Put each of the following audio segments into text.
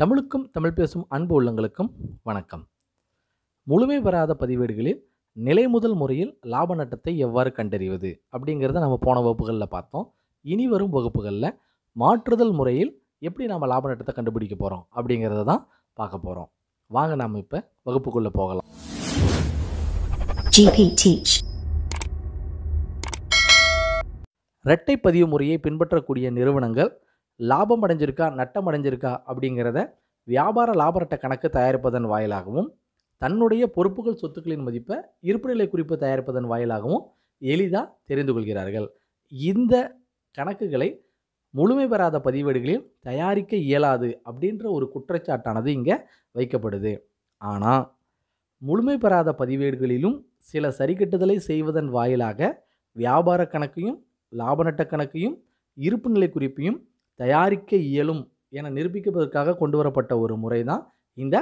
தமிழுக்கும் தமிழ் பேசும் அன்பு உள்ளங்களுக்கும் வணக்கம் முழுமை பெறாத பதிவேடுகளில் நிலை முதல் முறையில் லாப நட்டத்தை எவ்வாறு கண்டறிவது அப்படிங்கிறத நம்ம போன வகுப்புகளில் பார்த்தோம் இனி வரும் வகுப்புகளில் மாற்றுதல் முறையில் எப்படி நாம் லாப நட்டத்தை கண்டுபிடிக்க போகிறோம் அப்படிங்கிறத தான் பார்க்க போகிறோம் வாங்க நாம் இப்போ வகுப்புக்குள்ளே போகலாம் ஜிபி இரட்டை பதிவு முறையை பின்பற்றக்கூடிய நிறுவனங்கள் லாபம் அடைஞ்சிருக்கா நட்டம் அடைஞ்சிருக்கா அப்படிங்கிறத வியாபார லாபரட்ட கணக்கு தயாரிப்பதன் வாயிலாகவும் தன்னுடைய பொறுப்புகள் சொத்துக்களின் மதிப்பை இருப்புநிலை குறிப்பு தயாரிப்பதன் வாயிலாகவும் எளிதாக தெரிந்து கொள்கிறார்கள் இந்த கணக்குகளை முழுமை பெறாத பதிவேடுகளில் தயாரிக்க இயலாது அப்படின்ற ஒரு குற்றச்சாட்டானது இங்கே வைக்கப்படுது ஆனால் முழுமை பெறாத பதிவேடுகளிலும் சில சரிக்கட்டுதலை செய்வதன் வாயிலாக வியாபார கணக்கையும் லாப நட்ட கணக்கையும் இருப்புநிலை குறிப்பையும் தயாரிக்க இயலும் என நிரூபிக்கப்பதற்காக கொண்டு வரப்பட்ட ஒரு முறை தான் இந்த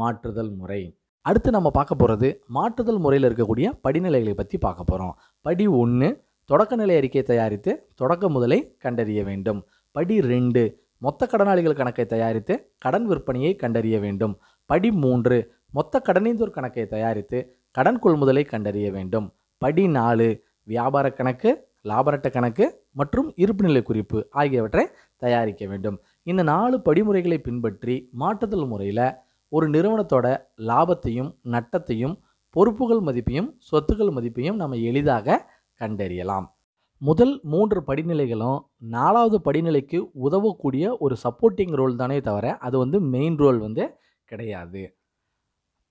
மாற்றுதல் முறை அடுத்து நம்ம பார்க்க போகிறது மாற்றுதல் முறையில் இருக்கக்கூடிய படிநிலைகளை பற்றி பார்க்க போகிறோம் படி ஒன்று தொடக்கநிலை அறிக்கை தயாரித்து தொடக்க முதலை கண்டறிய வேண்டும் படி ரெண்டு மொத்த கடனாளிகள் கணக்கை தயாரித்து கடன் விற்பனையை கண்டறிய வேண்டும் படி மூன்று மொத்த கடனைந்தோர் கணக்கை தயாரித்து கடன் கொள்முதலை கண்டறிய வேண்டும் படி நாலு வியாபார கணக்கு லாபரட்ட கணக்கு மற்றும் இருப்புநிலை குறிப்பு ஆகியவற்றை தயாரிக்க வேண்டும் இந்த நாலு படிமுறைகளை பின்பற்றி மாற்றுதல் முறையில் ஒரு நிறுவனத்தோட லாபத்தையும் நட்டத்தையும் பொறுப்புகள் மதிப்பையும் சொத்துக்கள் மதிப்பையும் நம்ம எளிதாக கண்டறியலாம் முதல் மூன்று படிநிலைகளும் நாலாவது படிநிலைக்கு உதவக்கூடிய ஒரு சப்போர்ட்டிங் ரோல் தானே தவிர அது வந்து மெயின் ரோல் வந்து கிடையாது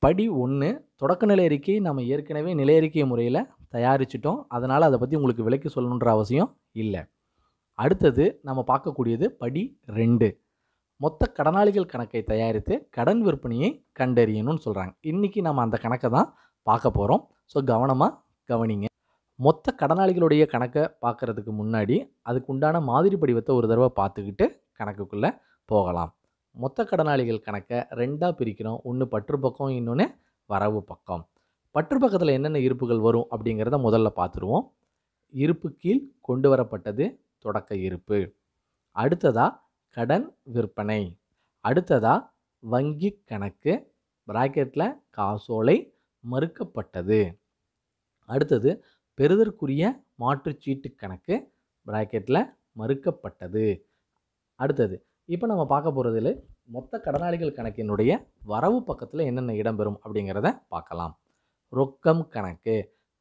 படி ஒன்று தொடக்க நிலை அறிக்கை நம்ம ஏற்கனவே நிலை அறிக்கை முறையில் தயாரிச்சிட்டோம் அதனால் அதை பற்றி உங்களுக்கு விளக்கி சொல்லணுன்ற அவசியம் இல்லை அடுத்தது நம்ம பார்க்கக்கூடியது படி ரெண்டு மொத்த கடனாளிகள் கணக்கை தயாரித்து கடன் விற்பனையை கண்டறியணும்னு சொல்கிறாங்க இன்றைக்கி நம்ம அந்த கணக்கை தான் பார்க்க போகிறோம் ஸோ கவனமாக கவனிங்க மொத்த கடனாளிகளுடைய கணக்கை பார்க்குறதுக்கு முன்னாடி அதுக்கு உண்டான மாதிரி படிவத்தை ஒரு தடவை பார்த்துக்கிட்டு கணக்குக்குள்ளே போகலாம் மொத்த கடனாளிகள் கணக்கை ரெண்டாக பிரிக்கிறோம் ஒன்று பற்று பக்கம் இன்னொன்று வரவு பக்கம் பற்று பக்கத்தில் என்னென்ன இருப்புகள் வரும் அப்படிங்கிறத முதல்ல பார்த்துருவோம் இருப்பு கீழ் கொண்டு வரப்பட்டது தொடக்க இருப்பு அடுத்ததா கடன் விற்பனை அடுத்ததா வங்கி கணக்கு பிராக்கெட்டில் காசோலை மறுக்கப்பட்டது அடுத்தது பெறுதற்குரிய மாற்றுச்சீட்டு கணக்கு பிராக்கெட்டில் மறுக்கப்பட்டது அடுத்தது இப்போ நம்ம பார்க்க போகிறதுல மொத்த கடனாளிகள் கணக்கினுடைய வரவு பக்கத்தில் என்னென்ன இடம்பெறும் அப்படிங்கிறத பார்க்கலாம் ரொக்கம் கணக்கு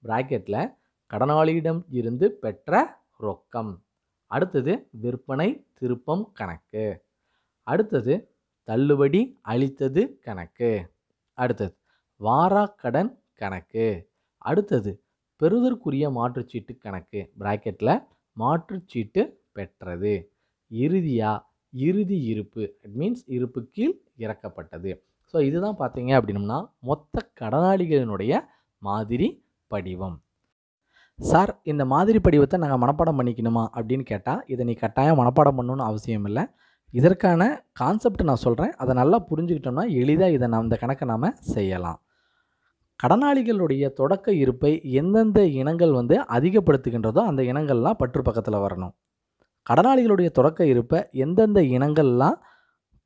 பிராக்கெட்டில் கடனாளியிடம் இருந்து பெற்ற ரொக்கம் அடுத்தது விற்பனை திருப்பம் கணக்கு அடுத்தது தள்ளுபடி அளித்தது கணக்கு அடுத்தது வாராக்கடன் கணக்கு அடுத்தது பெறுதற்குரிய மாற்றுச்சீட்டு கணக்கு ப்ராக்கெட்டில் மாற்றுச்சீட்டு பெற்றது இறுதியாக இறுதி இருப்பு மீன்ஸ் இருப்பு கீழ் இறக்கப்பட்டது ஸோ இதுதான் பார்த்தீங்க அப்படின்னம்னா மொத்த கடனாளிகளினுடைய மாதிரி படிவம் சார் இந்த மாதிரி படிவத்தை நாங்கள் மனப்பாடம் பண்ணிக்கணுமா அப்படின்னு கேட்டால் இதை நீ கட்டாயம் மனப்பாடம் பண்ணணும்னு அவசியம் இல்லை இதற்கான கான்செப்ட் நான் சொல்கிறேன் அதை நல்லா புரிஞ்சுக்கிட்டோம்னா எளிதாக இதை நான் இந்த கணக்கை நாம் செய்யலாம் கடனாளிகளுடைய தொடக்க இருப்பை எந்தெந்த இனங்கள் வந்து அதிகப்படுத்துகின்றதோ அந்த இனங்கள்லாம் பற்று பக்கத்தில் வரணும் கடனாளிகளுடைய தொடக்க இருப்பை எந்தெந்த இனங்கள்லாம்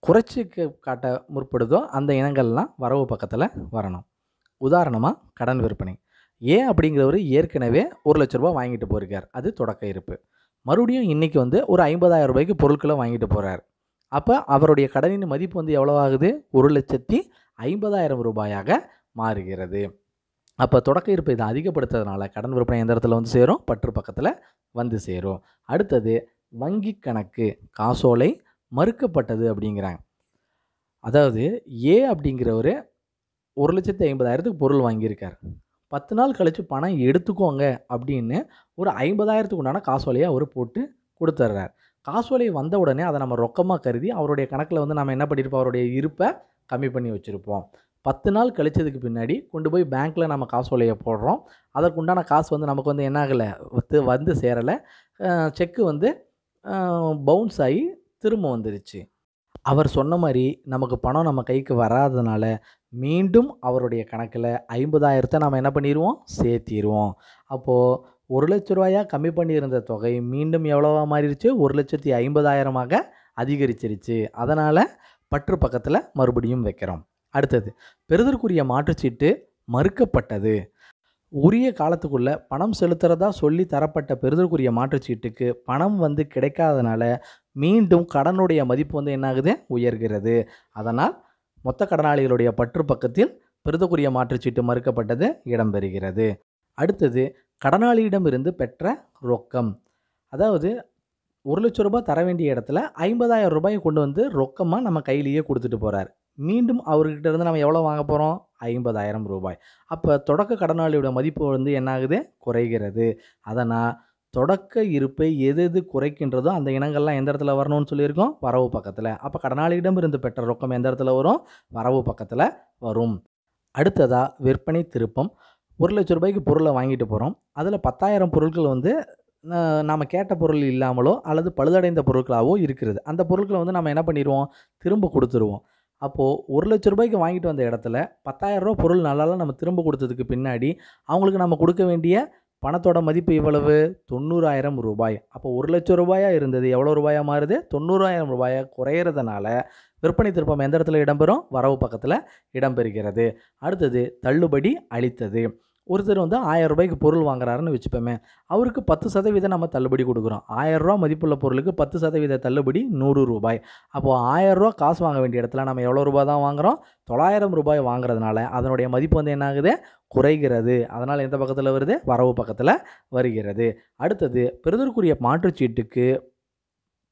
குறைச்சி காட்ட முற்படுதோ அந்த இனங்கள்லாம் வரவு பக்கத்தில் வரணும் உதாரணமாக கடன் விற்பனை ஏன் அப்படிங்கிறவர் ஏற்கனவே ஒரு லட்ச ரூபா வாங்கிட்டு போயிருக்கார் அது தொடக்க இருப்பு மறுபடியும் இன்றைக்கி வந்து ஒரு ஐம்பதாயிரம் ரூபாய்க்கு பொருட்களை வாங்கிட்டு போகிறார் அப்போ அவருடைய கடனின் மதிப்பு வந்து எவ்வளோ ஆகுது ஒரு லட்சத்தி ஐம்பதாயிரம் ரூபாயாக மாறுகிறது அப்போ தொடக்க இருப்பை இதை அதிகப்படுத்துறதுனால கடன் விற்பனை எந்த இடத்துல வந்து சேரும் பற்று பக்கத்தில் வந்து சேரும் அடுத்தது வங்கி கணக்கு காசோலை மறுக்கப்பட்டது அப்படிங்கிறாங்க அதாவது ஏ அப்படிங்கிறவர் ஒரு லட்சத்தி ஐம்பதாயிரத்துக்கு பொருள் வாங்கியிருக்கார் பத்து நாள் கழித்து பணம் எடுத்துக்கோங்க அப்படின்னு ஒரு ஐம்பதாயிரத்துக்கு உண்டான காசோலையை அவர் போட்டு கொடுத்துட்றார் காசோலை வந்த உடனே அதை நம்ம ரொக்கமாக கருதி அவருடைய கணக்கில் வந்து நம்ம என்ன பண்ணியிருப்போம் அவருடைய இருப்பை கம்மி பண்ணி வச்சுருப்போம் பத்து நாள் கழிச்சதுக்கு பின்னாடி கொண்டு போய் பேங்க்கில் நம்ம காசோலையை போடுறோம் அதற்குண்டான காசு வந்து நமக்கு வந்து என்ன ஆகலை வந்து சேரலை செக்கு வந்து பவுன்ஸ் ஆகி திரும்ப வந்துருச்சு அவர் சொன்ன மாதிரி நமக்கு பணம் நம்ம கைக்கு வராதனால மீண்டும் அவருடைய கணக்கில் ஐம்பதாயிரத்தை நாம் என்ன பண்ணிடுவோம் சேர்த்திடுவோம் அப்போது ஒரு லட்ச ரூபாயாக கம்மி பண்ணியிருந்த தொகை மீண்டும் எவ்வளோவா மாறிடுச்சு ஒரு லட்சத்தி ஐம்பதாயிரமாக அதிகரிச்சிருச்சு அதனால் பற்று பக்கத்தில் மறுபடியும் வைக்கிறோம் அடுத்தது பெறுதற்குரிய மாற்றுச்சீட்டு மறுக்கப்பட்டது உரிய காலத்துக்குள்ளே பணம் செலுத்துகிறதா சொல்லி தரப்பட்ட பெறுதற்குரிய மாற்றுச்சீட்டுக்கு பணம் வந்து கிடைக்காதனால மீண்டும் கடனுடைய மதிப்பு வந்து என்னாகுது உயர்கிறது அதனால் மொத்த கடனாளிகளுடைய பற்று பக்கத்தில் பிரதக்குரிய மாற்றுச்சீட்டு மறுக்கப்பட்டது இடம்பெறுகிறது அடுத்தது கடனாளியிடமிருந்து பெற்ற ரொக்கம் அதாவது ஒரு லட்ச ரூபாய் தர வேண்டிய இடத்துல ஐம்பதாயிரம் ரூபாயை கொண்டு வந்து ரொக்கமாக நம்ம கையிலேயே கொடுத்துட்டு போகிறார் மீண்டும் அவர்கிட்ட இருந்து நம்ம எவ்வளோ வாங்க போகிறோம் ஐம்பதாயிரம் ரூபாய் அப்போ தொடக்க கடனாளியோட மதிப்பு வந்து என்னாகுது குறைகிறது அதனால் தொடக்க இருப்பை எது எது குறைக்கின்றதோ அந்த இனங்கள்லாம் எந்த இடத்துல வரணும்னு சொல்லியிருக்கோம் வரவு பக்கத்தில் அப்போ கடனாளியிடம் இருந்து பெற்ற ரொக்கம் எந்த இடத்துல வரும் வரவு பக்கத்தில் வரும் அடுத்ததாக விற்பனை திருப்பம் ஒரு லட்ச ரூபாய்க்கு பொருளை வாங்கிட்டு போகிறோம் அதில் பத்தாயிரம் பொருட்கள் வந்து நாம் கேட்ட பொருள் இல்லாமலோ அல்லது பழுதடைந்த பொருட்களாகவோ இருக்கிறது அந்த பொருட்களை வந்து நம்ம என்ன பண்ணிடுவோம் திரும்ப கொடுத்துருவோம் அப்போது ஒரு லட்ச ரூபாய்க்கு வாங்கிட்டு வந்த இடத்துல பத்தாயிரரூபா பொருள் நல்லாலாம் நம்ம திரும்ப கொடுத்ததுக்கு பின்னாடி அவங்களுக்கு நம்ம கொடுக்க வேண்டிய பணத்தோட மதிப்பு இவ்வளவு தொண்ணூறாயிரம் ரூபாய் அப்போ ஒரு லட்சம் ரூபாயாக இருந்தது எவ்வளோ ரூபாயாக மாறுது தொண்ணூறாயிரம் ரூபாயாக குறையிறதுனால விற்பனை திருப்பம் எந்த இடத்துல இடம்பெறும் வரவு பக்கத்தில் இடம்பெறுகிறது அடுத்தது தள்ளுபடி அளித்தது ஒருத்தர் வந்து ஆயிரம் ரூபாய்க்கு பொருள் வாங்குறாருன்னு வச்சுப்போமே அவருக்கு பத்து சதவீதம் நம்ம தள்ளுபடி கொடுக்குறோம் ஆயரூவா மதிப்புள்ள பொருளுக்கு பத்து சதவீத தள்ளுபடி நூறு ரூபாய் அப்போது ஆயரூவா காசு வாங்க வேண்டிய இடத்துல நம்ம எவ்வளோ ரூபாய் தான் வாங்குகிறோம் தொள்ளாயிரம் ரூபாய் வாங்குறதுனால அதனுடைய மதிப்பு வந்து என்ன ஆகுது குறைகிறது அதனால் எந்த பக்கத்தில் வருது வரவு பக்கத்தில் வருகிறது அடுத்தது பெருதற்குரிய மாற்றுச்சீட்டுக்கு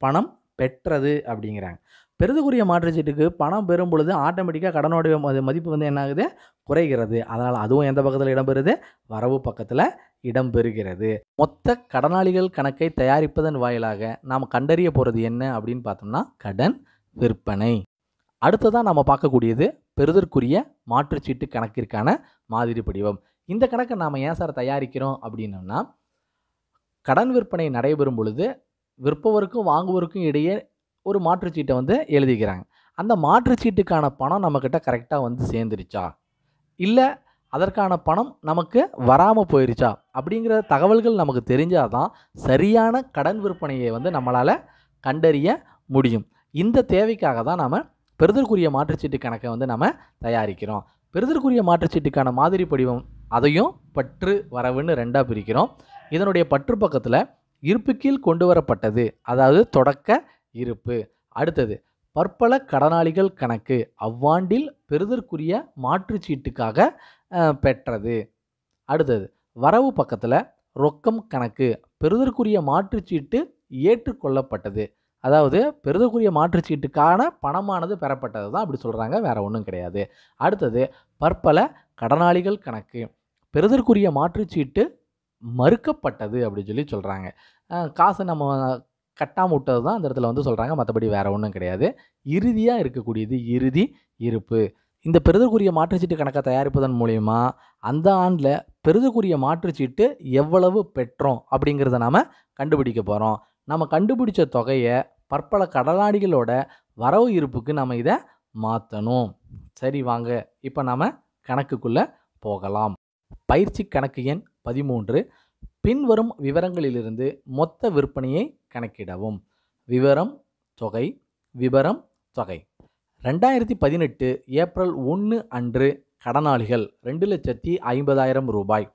பணம் பெற்றது அப்படிங்கிறாங்க பெருதுக்குரிய மாற்றுச்சீட்டுக்கு பணம் பெறும் பொழுது ஆட்டோமேட்டிக்காக கடனுடைய மதிப்பு வந்து என்ன ஆகுது குறைகிறது அதனால் அதுவும் எந்த பக்கத்தில் இடம்பெறுது வரவு பக்கத்தில் இடம்பெறுகிறது மொத்த கடனாளிகள் கணக்கை தயாரிப்பதன் வாயிலாக நாம் கண்டறிய போகிறது என்ன அப்படின்னு பார்த்தோம்னா கடன் விற்பனை அடுத்ததான் நம்ம பார்க்கக்கூடியது பெறுதற்குரிய மாற்றுச்சீட்டு கணக்கிற்கான மாதிரி படிவம் இந்த கணக்கை நாம் ஏன் சார் தயாரிக்கிறோம் அப்படின்னம்னா கடன் விற்பனை நடைபெறும் பொழுது விற்பவருக்கும் வாங்குவோருக்கும் இடையே ஒரு மாற்றுச்சீட்டை வந்து எழுதிக்கிறாங்க அந்த மாற்றுச்சீட்டுக்கான பணம் நம்மக்கிட்ட கரெக்டாக வந்து சேர்ந்துருச்சா இல்லை அதற்கான பணம் நமக்கு வராமல் போயிருச்சா அப்படிங்கிற தகவல்கள் நமக்கு தெரிஞ்சால் தான் சரியான கடன் விற்பனையை வந்து நம்மளால் கண்டறிய முடியும் இந்த தேவைக்காக தான் நாம் பெறுதற்குரிய மாற்றுச்சீட்டு கணக்கை வந்து நம்ம தயாரிக்கிறோம் பெறுதற்குரிய மாற்றுச்சீட்டுக்கான மாதிரி படிவம் அதையும் பற்று வரவுன்னு ரெண்டாக பிரிக்கிறோம் இதனுடைய பற்று பக்கத்தில் இருப்பு கீழ் கொண்டு வரப்பட்டது அதாவது தொடக்க இருப்பு அடுத்தது பற்பல கடனாளிகள் கணக்கு அவ்வாண்டில் பெறுதற்குரிய மாற்றுச்சீட்டுக்காக பெற்றது அடுத்தது வரவு பக்கத்தில் ரொக்கம் கணக்கு பெறுதற்குரிய மாற்றுச்சீட்டு ஏற்றுக்கொள்ளப்பட்டது அதாவது பெறுதற்குரிய மாற்றுச்சீட்டுக்கான பணமானது பெறப்பட்டது தான் அப்படி சொல்கிறாங்க வேறு ஒன்றும் கிடையாது அடுத்தது பற்பல கடனாளிகள் கணக்கு பெறுதற்குரிய மாற்றுச்சீட்டு மறுக்கப்பட்டது அப்படின்னு சொல்லி சொல்கிறாங்க காசு நம்ம கட்டாம விட்டது தான் அந்த இடத்துல வந்து சொல்கிறாங்க மற்றபடி வேறு ஒன்றும் கிடையாது இறுதியாக இருக்கக்கூடியது இறுதி இருப்பு இந்த பெருதற்குரிய மாற்றுச்சீட்டு கணக்கை தயாரிப்பதன் மூலிமா அந்த ஆண்டில் பெருதற்குரிய மாற்றுச்சீட்டு எவ்வளவு பெற்றோம் அப்படிங்கிறத நாம் கண்டுபிடிக்க போகிறோம் நம்ம கண்டுபிடிச்ச தொகையை பற்பல கடலாடிகளோட வரவு இருப்புக்கு நம்ம இதை மாற்றணும் சரி வாங்க இப்போ நாம் கணக்குக்குள்ளே போகலாம் பயிற்சி கணக்கு எண் பதிமூன்று பின்வரும் விவரங்களிலிருந்து மொத்த விற்பனையை கணக்கிடவும் விவரம் தொகை விவரம் தொகை ரெண்டாயிரத்தி பதினெட்டு ஏப்ரல் ஒன்று அன்று கடனாளிகள் ரெண்டு லட்சத்தி ஐம்பதாயிரம் ரூபாய்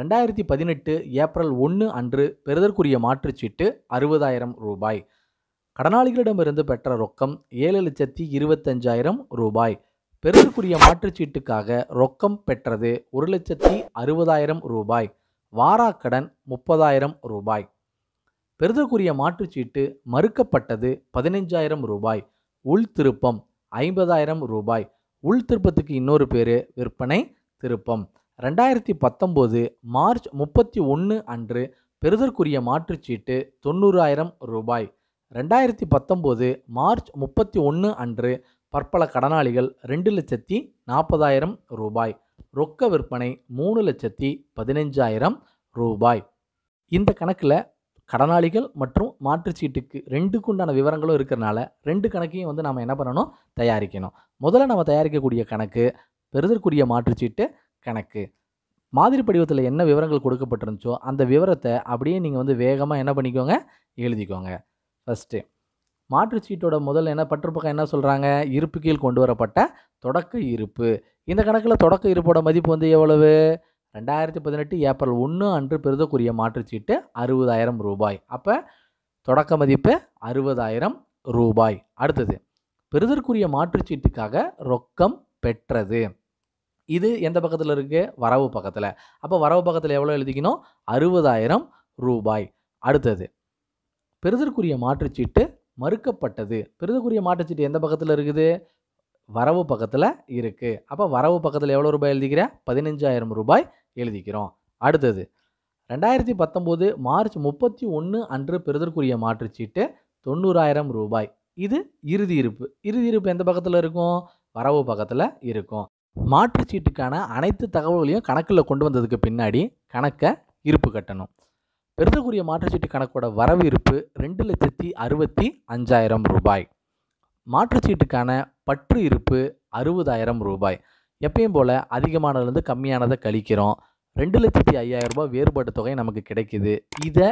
ரெண்டாயிரத்தி பதினெட்டு ஏப்ரல் ஒன்று அன்று பெறுதற்குரிய மாற்றுச்சீட்டு அறுபதாயிரம் ரூபாய் கடனாளிகளிடமிருந்து பெற்ற ரொக்கம் ஏழு லட்சத்தி இருபத்தஞ்சாயிரம் ரூபாய் பெறுதற்குரிய மாற்றுச்சீட்டுக்காக ரொக்கம் பெற்றது ஒரு லட்சத்தி அறுபதாயிரம் ரூபாய் வாராக்கடன் முப்பதாயிரம் ரூபாய் பெறுதற்குரிய மாற்றுச்சீட்டு மறுக்கப்பட்டது பதினைஞ்சாயிரம் ரூபாய் உள் திருப்பம் ஐம்பதாயிரம் ரூபாய் உள் திருப்பத்துக்கு இன்னொரு பேர் விற்பனை திருப்பம் ரெண்டாயிரத்தி பத்தொம்போது மார்ச் முப்பத்தி ஒன்று அன்று பெறுதற்குரிய மாற்றுச்சீட்டு தொண்ணூறாயிரம் ரூபாய் ரெண்டாயிரத்தி பத்தொம்போது மார்ச் முப்பத்தி ஒன்று அன்று பற்பல கடனாளிகள் ரெண்டு லட்சத்தி நாற்பதாயிரம் ரூபாய் ரொக்க விற்பனை மூணு லட்சத்தி பதினஞ்சாயிரம் ரூபாய் இந்த கணக்கில் கடனாளிகள் மற்றும் மாற்றுச்சீட்டுக்கு ரெண்டுக்கு உண்டான விவரங்களும் இருக்கிறனால ரெண்டு கணக்கையும் வந்து நம்ம என்ன பண்ணணும் தயாரிக்கணும் முதல்ல நம்ம தயாரிக்கக்கூடிய கணக்கு பெறுதற்குரிய மாற்றுச்சீட்டு கணக்கு மாதிரி படிவத்தில் என்ன விவரங்கள் கொடுக்கப்பட்டிருந்துச்சோ அந்த விவரத்தை அப்படியே நீங்கள் வந்து வேகமாக என்ன பண்ணிக்கோங்க எழுதிக்கோங்க ஃபஸ்ட்டு மாற்றுச்சீட்டோட முதல் என்ன பற்றுப்பக்கம் என்ன சொல்கிறாங்க இருப்பு கீழ் கொண்டு வரப்பட்ட தொடக்க இருப்பு இந்த கணக்கில் தொடக்க இருப்போட மதிப்பு வந்து எவ்வளவு ரெண்டாயிரத்தி பதினெட்டு ஏப்ரல் ஒன்று அன்று பெறுதற்குரிய மாற்றுச்சீட்டு அறுபதாயிரம் ரூபாய் அப்போ தொடக்க மதிப்பு அறுபதாயிரம் ரூபாய் அடுத்தது பெறுதற்குரிய மாற்றுச்சீட்டுக்காக ரொக்கம் பெற்றது இது எந்த பக்கத்தில் இருக்குது வரவு பக்கத்தில் அப்போ வரவு பக்கத்தில் எவ்வளோ எழுதிக்கணும் அறுபதாயிரம் ரூபாய் அடுத்தது பெறுதற்குரிய மாற்றுச்சீட்டு மறுக்கப்பட்டது பெருதக்குரிய மாற்றுச்சீட்டு எந்த பக்கத்தில் இருக்குது வரவு பக்கத்தில் இருக்குது அப்போ வரவு பக்கத்தில் எவ்வளோ ரூபாய் எழுதிக்கிற பதினஞ்சாயிரம் ரூபாய் எழுதிக்கிறோம் அடுத்தது ரெண்டாயிரத்தி பத்தொம்போது மார்ச் முப்பத்தி ஒன்று அன்று பெறுதற்குரிய மாற்றுச்சீட்டு தொண்ணூறாயிரம் ரூபாய் இது இறுதி இருப்பு இறுதி இருப்பு எந்த பக்கத்தில் இருக்கும் வரவு பக்கத்தில் இருக்கும் மாற்றுச்சீட்டுக்கான அனைத்து தகவல்களையும் கணக்கில் கொண்டு வந்ததுக்கு பின்னாடி கணக்கை இருப்பு கட்டணும் பெருதக்குரிய மாற்றுச்சீட்டு கணக்கோட வரவு இருப்பு ரெண்டு லட்சத்தி அறுபத்தி அஞ்சாயிரம் ரூபாய் மாற்றுச்சீட்டுக்கான பற்று இருப்பு அறுபதாயிரம் ரூபாய் எப்பயும் போல் அதிகமானதுலேருந்து கம்மியானதை கழிக்கிறோம் ரெண்டு லட்சத்தி ஐயாயிரம் ரூபாய் வேறுபாட்டு தொகை நமக்கு கிடைக்கிது இதை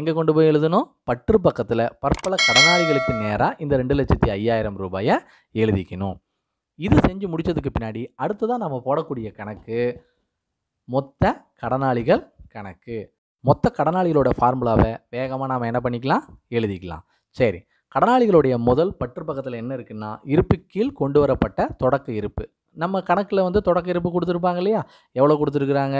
எங்கே கொண்டு போய் எழுதணும் பற்று பக்கத்தில் பற்பல கடனாளிகளுக்கு நேராக இந்த ரெண்டு லட்சத்தி ஐயாயிரம் ரூபாயை எழுதிக்கணும் இது செஞ்சு முடித்ததுக்கு பின்னாடி அடுத்ததாக நம்ம போடக்கூடிய கணக்கு மொத்த கடனாளிகள் கணக்கு மொத்த கடனாளிகளோட ஃபார்முலாவை வேகமாக நாம் என்ன பண்ணிக்கலாம் எழுதிக்கலாம் சரி கடனாளிகளுடைய முதல் பற்று பக்கத்தில் என்ன இருக்குன்னா இருப்பு கீழ் கொண்டு வரப்பட்ட தொடக்க இருப்பு நம்ம கணக்கில் வந்து தொடக்க இருப்பு கொடுத்துருப்பாங்க இல்லையா எவ்வளோ கொடுத்துருக்குறாங்க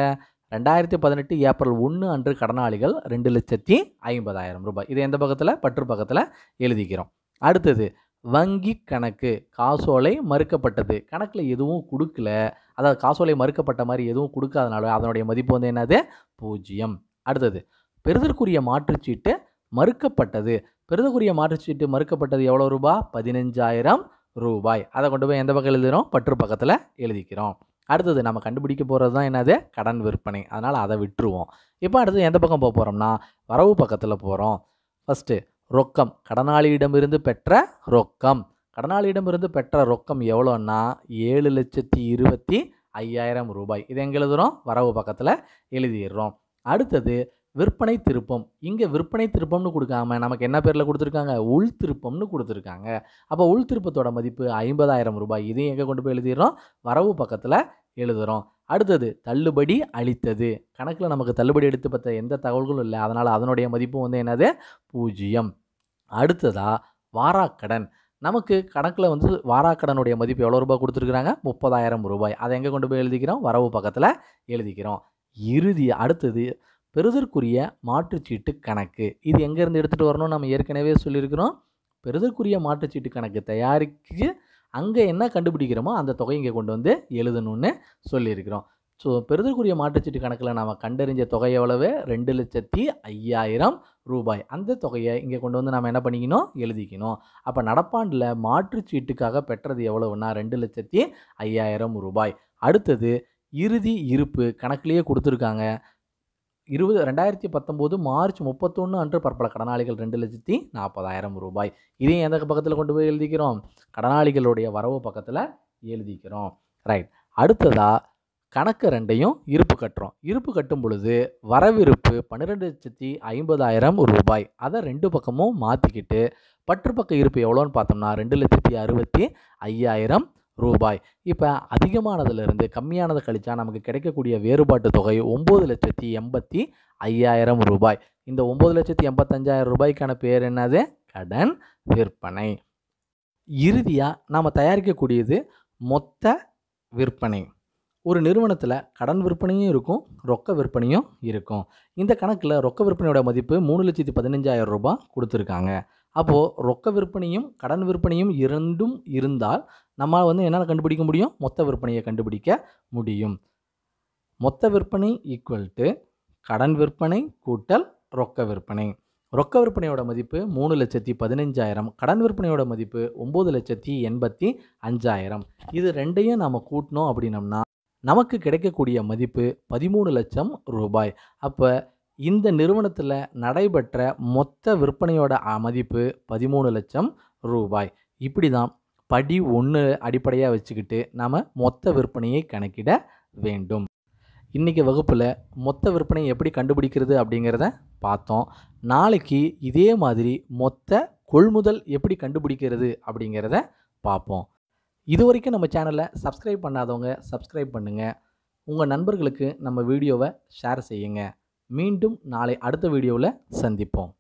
ரெண்டாயிரத்தி பதினெட்டு ஏப்ரல் ஒன்று அன்று கடனாளிகள் ரெண்டு லட்சத்தி ஐம்பதாயிரம் ரூபாய் இது எந்த பக்கத்தில் பற்று பக்கத்தில் எழுதிக்கிறோம் அடுத்தது வங்கி கணக்கு காசோலை மறுக்கப்பட்டது கணக்கில் எதுவும் கொடுக்கல அதாவது காசோலை மறுக்கப்பட்ட மாதிரி எதுவும் கொடுக்காதனால அதனுடைய மதிப்பு வந்து என்னது பூஜ்ஜியம் அடுத்தது பெறுதற்குரிய மாற்றுச்சீட்டு மறுக்கப்பட்டது பெறுதற்குரிய மாற்றுச்சீட்டு மறுக்கப்பட்டது எவ்வளோ ரூபாய் பதினஞ்சாயிரம் ரூபாய் அதை கொண்டு போய் எந்த பக்கம் எழுதுகிறோம் பற்று பக்கத்தில் எழுதிக்கிறோம் அடுத்தது நம்ம கண்டுபிடிக்க போகிறது தான் என்னது கடன் விற்பனை அதனால் அதை விட்டுருவோம் இப்போ அடுத்தது எந்த பக்கம் போக போகிறோம்னா வரவு பக்கத்தில் போகிறோம் ஃபஸ்ட்டு ரொக்கம் கடனாளியிடமிருந்து பெற்ற ரொக்கம் கடனாளியிடமிருந்து பெற்ற ரொக்கம் எவ்வளோன்னா ஏழு லட்சத்தி இருபத்தி ஐயாயிரம் ரூபாய் இது எங்கே எழுதுகிறோம் வரவு பக்கத்தில் எழுதிடுறோம் அடுத்தது விற்பனை திருப்பம் இங்கே விற்பனை திருப்பம்னு கொடுக்காம நமக்கு என்ன பேரில் கொடுத்துருக்காங்க உள் திருப்பம்னு கொடுத்துருக்காங்க அப்போ உள் திருப்பத்தோட மதிப்பு ஐம்பதாயிரம் ரூபாய் இதையும் எங்கே கொண்டு போய் எழுதிடுறோம் வரவு பக்கத்தில் எழுதுகிறோம் அடுத்தது தள்ளுபடி அளித்தது கணக்கில் நமக்கு தள்ளுபடி எடுத்து பற்ற எந்த தகவல்களும் இல்லை அதனால் அதனுடைய மதிப்பு வந்து என்னது பூஜ்ஜியம் அடுத்ததாக வாராக்கடன் நமக்கு கணக்கில் வந்து வாராக்கடனுடைய மதிப்பு எவ்வளோ ரூபாய் கொடுத்துருக்குறாங்க முப்பதாயிரம் ரூபாய் அதை எங்கே கொண்டு போய் எழுதிக்கிறோம் வரவு பக்கத்தில் எழுதிக்கிறோம் இறுதி அடுத்தது பெறுதற்குரிய மாற்றுச்சீட்டு கணக்கு இது எங்கேருந்து எடுத்துகிட்டு வரணும் நம்ம ஏற்கனவே சொல்லியிருக்கிறோம் பெறுதற்குரிய மாற்றுச்சீட்டு கணக்கு தயாரிக்கு அங்கே என்ன கண்டுபிடிக்கிறோமோ அந்த தொகையை இங்கே கொண்டு வந்து எழுதணும்னு சொல்லியிருக்கிறோம் ஸோ பெறுதற்குரிய மாற்றுச்சீட்டு கணக்கில் நாம் கண்டறிஞ்ச தொகை எவ்வளவு ரெண்டு லட்சத்தி ஐயாயிரம் ரூபாய் அந்த தொகையை இங்கே கொண்டு வந்து நாம் என்ன பண்ணிக்கணும் எழுதிக்கணும் அப்போ நடப்பாண்டில் மாற்றுச்சீட்டுக்காக பெற்றது எவ்வளவுன்னா ரெண்டு லட்சத்தி ஐயாயிரம் ரூபாய் அடுத்தது இறுதி இருப்பு கணக்கிலேயே கொடுத்துருக்காங்க இருபது ரெண்டாயிரத்தி பத்தொம்போது மார்ச் முப்பத்தொன்று அன்று பற்பல கடனாளிகள் ரெண்டு லட்சத்தி நாற்பதாயிரம் ரூபாய் இதையும் எந்த பக்கத்தில் கொண்டு போய் எழுதிக்கிறோம் கடனாளிகளுடைய வரவு பக்கத்தில் எழுதிக்கிறோம் ரைட் அடுத்ததாக கணக்கு ரெண்டையும் இருப்பு கட்டுறோம் இருப்பு கட்டும் பொழுது வரவிருப்பு பன்னிரெண்டு லட்சத்தி ஐம்பதாயிரம் ரூபாய் அதை ரெண்டு பக்கமும் மாற்றிக்கிட்டு பற்றுப்பக்க இருப்பு எவ்வளோன்னு பார்த்தோம்னா ரெண்டு லட்சத்தி அறுபத்தி ஐயாயிரம் ரூபாய் இப்போ அதிகமானதுலேருந்து கம்மியானதை கழித்தா நமக்கு கிடைக்கக்கூடிய வேறுபாட்டு தொகை ஒம்பது லட்சத்தி எண்பத்தி ஐயாயிரம் ரூபாய் இந்த ஒம்பது லட்சத்தி எண்பத்தஞ்சாயிரம் ரூபாய்க்கான பேர் என்னது கடன் விற்பனை இறுதியாக நாம் தயாரிக்கக்கூடியது மொத்த விற்பனை ஒரு நிறுவனத்தில் கடன் விற்பனையும் இருக்கும் ரொக்க விற்பனையும் இருக்கும் இந்த கணக்கில் ரொக்க விற்பனையோட மதிப்பு மூணு லட்சத்தி பதினஞ்சாயிரம் ரூபாய் கொடுத்துருக்காங்க அப்போது ரொக்க விற்பனையும் கடன் விற்பனையும் இரண்டும் இருந்தால் நம்மால் வந்து என்னால் கண்டுபிடிக்க முடியும் மொத்த விற்பனையை கண்டுபிடிக்க முடியும் மொத்த விற்பனை ஈக்குவல் டு கடன் விற்பனை கூட்டல் ரொக்க விற்பனை ரொக்க விற்பனையோட மதிப்பு மூணு லட்சத்தி பதினஞ்சாயிரம் கடன் விற்பனையோட மதிப்பு ஒம்பது லட்சத்தி எண்பத்தி அஞ்சாயிரம் இது ரெண்டையும் நாம் கூட்டினோம் அப்படின்னம்னா நமக்கு கிடைக்கக்கூடிய மதிப்பு பதிமூணு லட்சம் ரூபாய் அப்போ இந்த நிறுவனத்தில் நடைபெற்ற மொத்த விற்பனையோட மதிப்பு பதிமூணு லட்சம் ரூபாய் இப்படி தான் படி ஒன்று அடிப்படையாக வச்சுக்கிட்டு நாம் மொத்த விற்பனையை கணக்கிட வேண்டும் இன்றைக்கி வகுப்பில் மொத்த விற்பனை எப்படி கண்டுபிடிக்கிறது அப்படிங்கிறத பார்த்தோம் நாளைக்கு இதே மாதிரி மொத்த கொள்முதல் எப்படி கண்டுபிடிக்கிறது அப்படிங்கிறத பார்ப்போம் இது வரைக்கும் நம்ம சேனலை சப்ஸ்கிரைப் பண்ணாதவங்க சப்ஸ்கிரைப் பண்ணுங்கள் உங்கள் நண்பர்களுக்கு நம்ம வீடியோவை ஷேர் செய்யுங்க மீண்டும் நாளை அடுத்த வீடியோவில் சந்திப்போம்